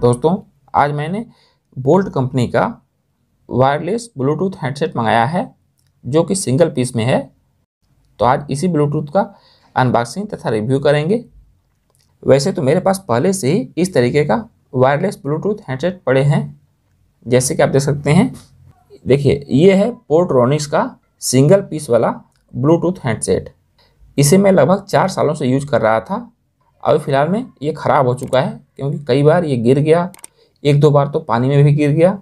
दोस्तों आज मैंने बोल्ट कंपनी का वायरलेस ब्लूटूथ हेडसेट मंगाया है जो कि सिंगल पीस में है तो आज इसी ब्लूटूथ का अनबॉक्सिंग तथा रिव्यू करेंगे वैसे तो मेरे पास पहले से ही इस तरीके का वायरलेस ब्लूटूथ हेडसेट पड़े हैं जैसे कि आप देख सकते हैं देखिए ये है पोर्ट्रॉनिक्स का सिंगल पीस वाला ब्लूटूथ हैंडसेट इसे मैं लगभग चार सालों से यूज कर रहा था अभी फ़िलहाल में ये ख़राब हो चुका है क्योंकि कई बार ये गिर गया एक दो बार तो पानी में भी गिर गया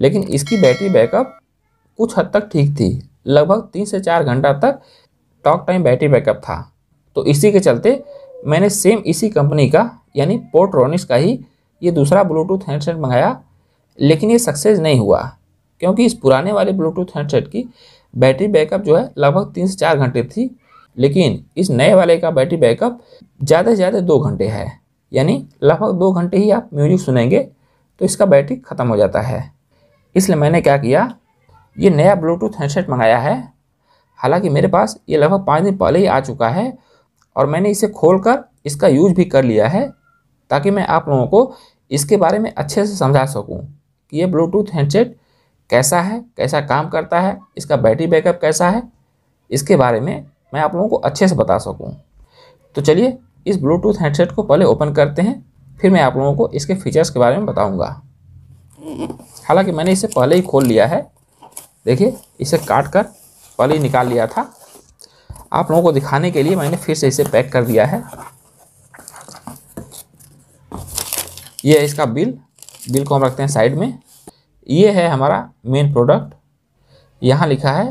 लेकिन इसकी बैटरी बैकअप कुछ हद तक ठीक थी लगभग तीन से चार घंटा तक टॉक टाइम बैटरी बैकअप था तो इसी के चलते मैंने सेम इसी कंपनी का यानी पोर्ट्रॉनिक्स का ही ये दूसरा ब्लूटूथ हैंडसेट मंगाया लेकिन ये सक्सेस नहीं हुआ क्योंकि इस पुराने वाले ब्लूटूथ हैंडसेट की बैटरी बैकअप जो है लगभग तीन से चार घंटे थी लेकिन इस नए वाले का बैटरी बैकअप ज़्यादा से ज़्यादा दो घंटे है यानी लगभग दो घंटे ही आप म्यूजिक सुनेंगे तो इसका बैटरी ख़त्म हो जाता है इसलिए मैंने क्या किया ये नया ब्लूटूथ हैंडसेट मंगाया है हालांकि मेरे पास ये लगभग पाँच दिन पहले ही आ चुका है और मैंने इसे खोल कर इसका यूज भी कर लिया है ताकि मैं आप लोगों को इसके बारे में अच्छे से समझा सकूं कि ये ब्लूटूथ हैंडसेट कैसा है कैसा काम करता है इसका बैटरी बैकअप कैसा है इसके बारे में मैं आप लोगों को अच्छे से बता सकूँ तो चलिए इस ब्लूटूथ हेडसेट को पहले ओपन करते हैं फिर मैं आप लोगों को इसके फीचर्स के बारे में बताऊँगा हालांकि मैंने इसे पहले ही खोल लिया है देखिए इसे काट कर पहले ही निकाल लिया था आप लोगों को दिखाने के लिए मैंने फिर से इसे पैक कर दिया है यह है इसका बिल बिल को हम रखते हैं साइड में ये है हमारा मेन प्रोडक्ट यहाँ लिखा है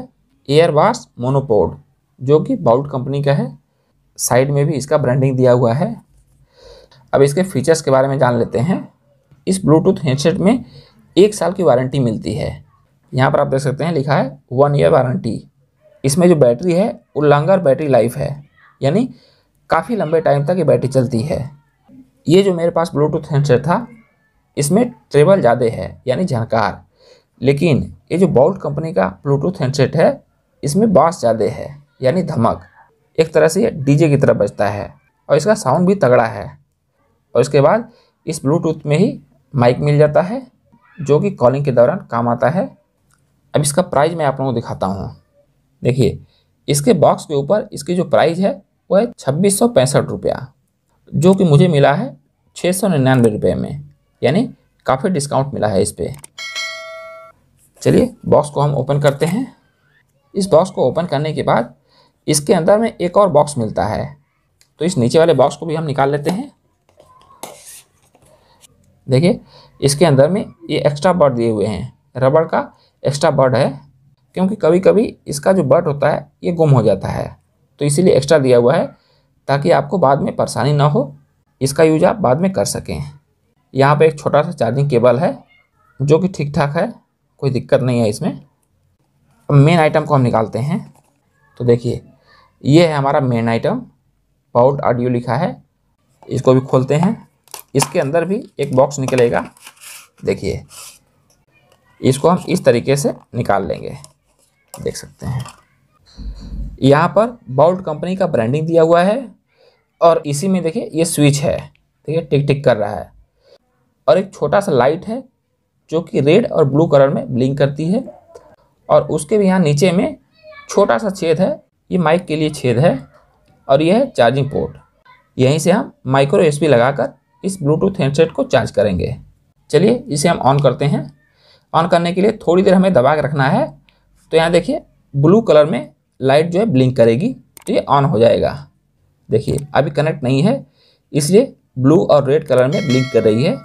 एयरबास मोनोपोड जो कि बाउट कंपनी का है साइड में भी इसका ब्रांडिंग दिया हुआ है अब इसके फीचर्स के बारे में जान लेते हैं इस ब्लूटूथ हैंडसेट में एक साल की वारंटी मिलती है यहाँ पर आप देख सकते हैं लिखा है वन ईयर वारंटी इसमें जो बैटरी है वो लॉन्गर बैटरी लाइफ है यानी काफ़ी लंबे टाइम तक ये बैटरी चलती है ये जो मेरे पास ब्लूटूथ हैंडसेट था इसमें ट्रेबल ज़्यादा है यानी झनकार लेकिन ये जो बॉल्ट कंपनी का ब्लूटूथ हैंडसेट है इसमें बास ज़्यादा है यानी धमक एक तरह से डीजे की तरह बजता है और इसका साउंड भी तगड़ा है और इसके बाद इस ब्लूटूथ में ही माइक मिल जाता है जो कि कॉलिंग के दौरान काम आता है अब इसका प्राइस मैं आप लोगों को दिखाता हूँ देखिए इसके बॉक्स के ऊपर इसकी जो प्राइस है वह है छब्बीस सौ पैंसठ रुपया जो कि मुझे मिला है छः सौ निन्यानवे रुपये में यानी काफ़ी डिस्काउंट मिला है इस पर चलिए बॉक्स को हम ओपन करते हैं इस बॉक्स को ओपन करने के बाद इसके अंदर में एक और बॉक्स मिलता है तो इस नीचे वाले बॉक्स को भी हम निकाल लेते हैं देखिए इसके अंदर में ये एक्स्ट्रा बर्ड दिए हुए हैं रबड़ का एक्स्ट्रा बर्ड है क्योंकि कभी कभी इसका जो बर्ड होता है ये गुम हो जाता है तो इसीलिए एक्स्ट्रा दिया हुआ है ताकि आपको बाद में परेशानी ना हो इसका यूज आप बाद में कर सकें यहाँ पर एक छोटा सा चार्जिंग केबल है जो कि ठीक ठाक है कोई दिक्कत नहीं है इसमें अब मेन आइटम को हम निकालते हैं तो देखिए ये है हमारा मेन आइटम पाउड ऑडियो लिखा है इसको भी खोलते हैं इसके अंदर भी एक बॉक्स निकलेगा देखिए इसको हम इस तरीके से निकाल लेंगे देख सकते हैं यहाँ पर बाउल्ट कंपनी का ब्रांडिंग दिया हुआ है और इसी में देखिए ये स्विच है देखिए टिक टिक कर रहा है और एक छोटा सा लाइट है जो कि रेड और ब्लू कलर में ब्लिंक करती है और उसके भी यहाँ नीचे में छोटा सा छेद है ये माइक के लिए छेद है और यह है चार्जिंग पोर्ट यहीं से हम माइक्रो एस लगाकर इस ब्लूटूथ हैंडसेट को चार्ज करेंगे चलिए इसे हम ऑन करते हैं ऑन करने के लिए थोड़ी देर हमें दबा के रखना है तो यहाँ देखिए ब्लू कलर में लाइट जो है ब्लिंक करेगी तो ये ऑन हो जाएगा देखिए अभी कनेक्ट नहीं है इसलिए ब्लू और रेड कलर में ब्लिंक कर रही है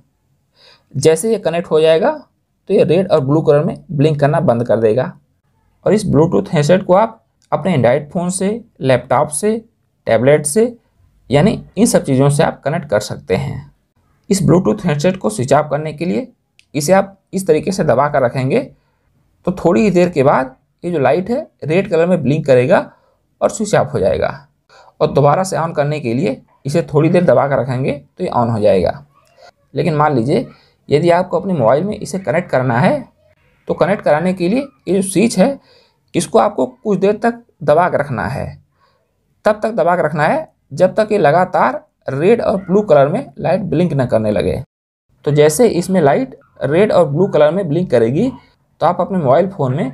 जैसे ये कनेक्ट हो जाएगा तो ये रेड और ब्लू कलर में ब्लिंक करना बंद कर देगा और इस ब्लूटूथ हैंडसेट को आप अपने एंड्राइड फ़ोन से लैपटॉप से टैबलेट से यानी इन सब चीज़ों से आप कनेक्ट कर सकते हैं इस ब्लूटूथ हेडसेट को स्विच ऑफ करने के लिए इसे आप इस तरीके से दबा कर रखेंगे तो थोड़ी ही देर के बाद ये जो लाइट है रेड कलर में ब्लिंक करेगा और स्विच ऑफ हो जाएगा और दोबारा से ऑन करने के लिए इसे थोड़ी देर दबा कर रखेंगे तो ये ऑन हो जाएगा लेकिन मान लीजिए यदि आपको अपने मोबाइल में इसे कनेक्ट करना है तो कनेक्ट कराने के लिए ये जो स्विच है इसको आपको कुछ देर तक दबा कर रखना है तब तक दबा कर रखना है जब तक ये लगातार रेड और ब्लू कलर में लाइट ब्लिंक न करने लगे तो जैसे इसमें लाइट रेड और ब्लू कलर में ब्लिंक करेगी तो आप अपने मोबाइल फ़ोन में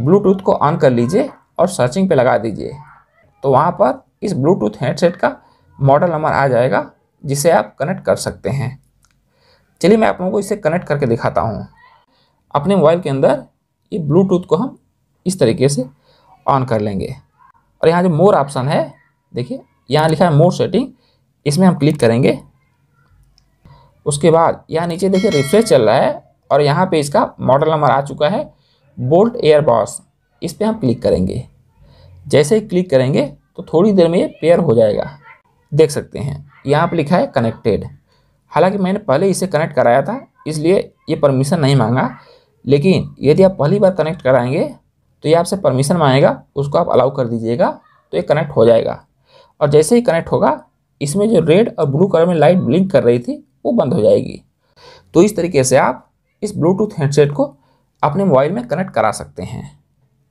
ब्लूटूथ को ऑन कर लीजिए और सर्चिंग पे लगा दीजिए तो वहाँ पर इस ब्लूटूथ हेडसेट का मॉडल नंबर आ जाएगा जिसे आप कनेक्ट कर सकते हैं चलिए मैं आप लोगों को इसे कनेक्ट करके दिखाता हूँ अपने मोबाइल के अंदर ये ब्लूटूथ को हम इस तरीके से ऑन कर लेंगे और यहाँ जो मोर ऑप्शन है देखिए यहाँ लिखा है मोर सेटिंग इसमें हम क्लिक करेंगे उसके बाद यहाँ नीचे देखिए रिफ्रेश चल रहा है और यहाँ पे इसका मॉडल नंबर आ चुका है बोल्ट एयर बॉस इस पर हम क्लिक करेंगे जैसे ही क्लिक करेंगे तो थोड़ी देर में ये पेयर हो जाएगा देख सकते हैं यहाँ पर लिखा है कनेक्टेड हालांकि मैंने पहले इसे कनेक्ट कराया था इसलिए ये परमिशन नहीं मांगा लेकिन यदि आप पहली बार कनेक्ट कराएंगे तो ये आपसे परमिशन मांगेगा उसको आप अलाउ कर दीजिएगा तो ये कनेक्ट हो जाएगा और जैसे ही कनेक्ट होगा इसमें जो रेड और ब्लू कलर में लाइट ब्लिंक कर रही थी वो बंद हो जाएगी तो इस तरीके से आप इस ब्लूटूथ हेडसेट को अपने मोबाइल में कनेक्ट करा सकते हैं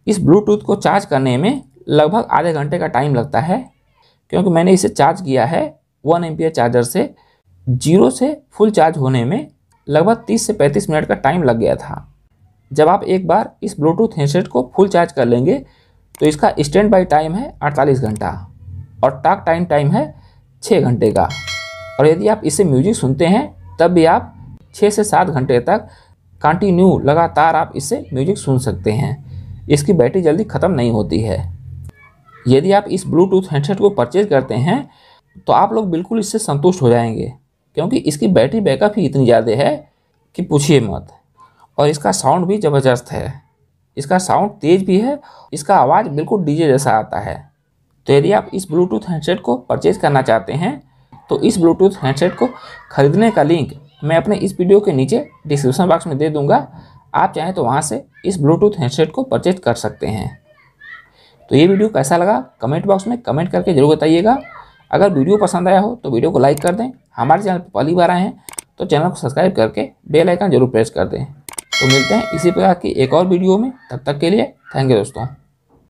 इस ब्लूटूथ को चार्ज करने में लगभग आधे घंटे का टाइम लगता है क्योंकि मैंने इसे चार्ज किया है वन एम चार्जर से जीरो से फुल चार्ज होने में लगभग 30 से 35 मिनट का टाइम लग गया था जब आप एक बार इस ब्लूटूथ हैंडसेट को फुल चार्ज कर लेंगे तो इसका स्टैंड बाई टाइम है 48 घंटा और टाक टाइम टाइम है 6 घंटे का और यदि आप इससे म्यूजिक सुनते हैं तब भी आप 6 से 7 घंटे तक कंटिन्यू लगातार आप इससे म्यूजिक सुन सकते हैं इसकी बैटरी जल्दी ख़त्म नहीं होती है यदि आप इस ब्लूटूथ हैंडसेट को परचेज करते हैं तो आप लोग बिल्कुल इससे संतुष्ट हो जाएंगे क्योंकि इसकी बैटरी बैकअप ही इतनी ज़्यादा है कि पूछिए मत और इसका साउंड भी ज़बरदस्त है इसका साउंड तेज़ भी है इसका आवाज़ बिल्कुल डीजे जैसा आता है तो यदि आप इस ब्लूटूथ हैंडसेट को परचेज़ करना चाहते हैं तो इस ब्लूटूथ हैंडसेट को ख़रीदने का लिंक मैं अपने इस वीडियो के नीचे डिस्क्रिप्शन बॉक्स में दे दूँगा आप चाहें तो वहाँ से इस ब्लूटूथ हैंडसेट को परचेज कर सकते हैं तो ये वीडियो कैसा लगा कमेंट बॉक्स में कमेंट करके ज़रूर बताइएगा अगर वीडियो पसंद आया हो तो वीडियो को लाइक कर दें हमारे चैनल पर पहली बार आए हैं तो चैनल को सब्सक्राइब करके बेल आइकन जरूर प्रेस कर दें तो मिलते हैं इसी प्रकार की एक और वीडियो में तब तक, तक के लिए थैंक यू दोस्तों